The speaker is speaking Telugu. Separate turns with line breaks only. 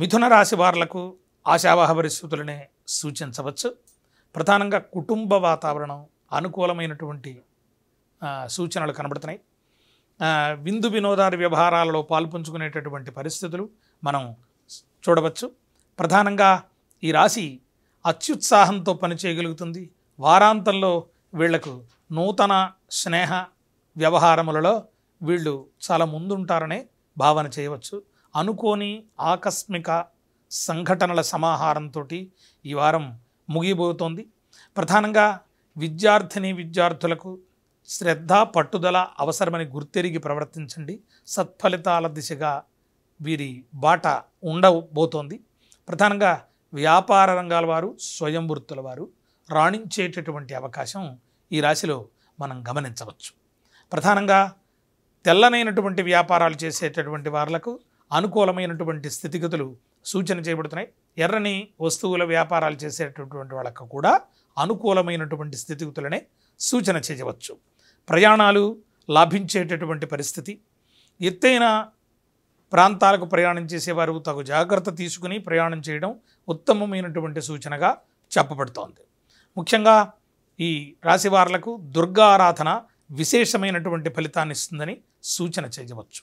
మిథున రాశి వారులకు ఆశావాహ పరిస్థితులనే సూచించవచ్చు ప్రధానంగా కుటుంబ వాతావరణం అనుకూలమైనటువంటి సూచనలు కనబడుతున్నాయి విందు వినోదాది వ్యవహారాలలో పాల్పంచుకునేటటువంటి పరిస్థితులు మనం చూడవచ్చు ప్రధానంగా ఈ రాశి అత్యుత్సాహంతో పనిచేయగలుగుతుంది వారాంతంలో వీళ్లకు నూతన స్నేహ వ్యవహారములలో వీళ్ళు చాలా ముందుంటారనే భావన చేయవచ్చు అనుకోని ఆకస్మిక సంఘటనల సమాహారంతో ఈ వారం ముగియబోతోంది ప్రధానంగా విద్యార్థిని విద్యార్థులకు శ్రద్ధ పట్టుదల అవసరమని గుర్తెరిగి ప్రవర్తించండి సత్ఫలితాల దిశగా వీరి బాట ఉండబోతోంది ప్రధానంగా వ్యాపార రంగాల వారు స్వయం వృత్తుల వారు రాణించేటటువంటి అవకాశం ఈ రాశిలో మనం గమనించవచ్చు ప్రధానంగా తెల్లనైనటువంటి వ్యాపారాలు చేసేటటువంటి వారులకు అనుకూలమైనటువంటి స్థితిగతులు సూచన చేయబడుతున్నాయి ఎర్రని వస్తువుల వ్యాపారాలు చేసేటటువంటి వాళ్ళకు కూడా అనుకూలమైనటువంటి స్థితిగతులనే సూచన చేయవచ్చు ప్రయాణాలు లాభించేటటువంటి పరిస్థితి ఎత్తైన ప్రాంతాలకు ప్రయాణం చేసేవారు తగు జాగ్రత్త తీసుకుని ప్రయాణం చేయడం ఉత్తమమైనటువంటి సూచనగా చెప్పబడుతోంది ముఖ్యంగా ఈ రాశివారులకు దుర్గారాధన విశేషమైనటువంటి ఫలితాన్ని ఇస్తుందని సూచన చేయవచ్చు